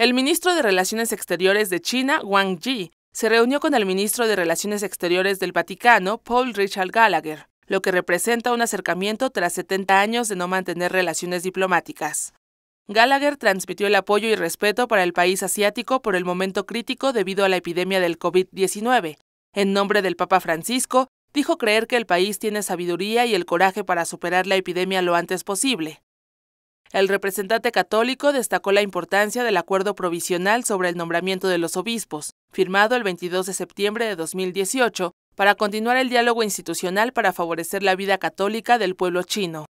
El ministro de Relaciones Exteriores de China, Wang Yi, se reunió con el ministro de Relaciones Exteriores del Vaticano, Paul Richard Gallagher, lo que representa un acercamiento tras 70 años de no mantener relaciones diplomáticas. Gallagher transmitió el apoyo y respeto para el país asiático por el momento crítico debido a la epidemia del COVID-19. En nombre del Papa Francisco, dijo creer que el país tiene sabiduría y el coraje para superar la epidemia lo antes posible. El representante católico destacó la importancia del acuerdo provisional sobre el nombramiento de los obispos, firmado el 22 de septiembre de 2018, para continuar el diálogo institucional para favorecer la vida católica del pueblo chino.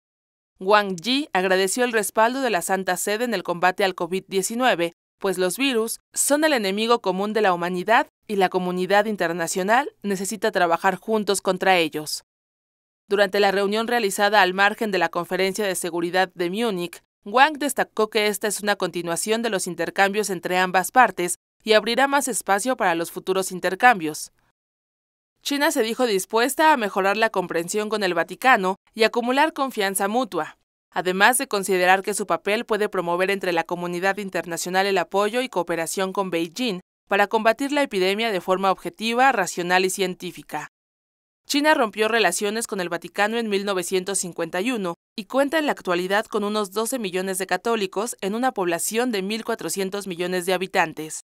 Wang Yi agradeció el respaldo de la Santa Sede en el combate al COVID-19, pues los virus son el enemigo común de la humanidad y la comunidad internacional necesita trabajar juntos contra ellos. Durante la reunión realizada al margen de la Conferencia de Seguridad de Múnich, Wang destacó que esta es una continuación de los intercambios entre ambas partes y abrirá más espacio para los futuros intercambios. China se dijo dispuesta a mejorar la comprensión con el Vaticano y acumular confianza mutua, además de considerar que su papel puede promover entre la comunidad internacional el apoyo y cooperación con Beijing para combatir la epidemia de forma objetiva, racional y científica. China rompió relaciones con el Vaticano en 1951 y cuenta en la actualidad con unos 12 millones de católicos en una población de 1.400 millones de habitantes.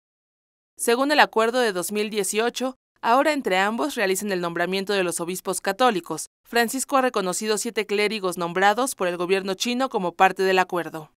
Según el acuerdo de 2018, ahora entre ambos realizan el nombramiento de los obispos católicos. Francisco ha reconocido siete clérigos nombrados por el gobierno chino como parte del acuerdo.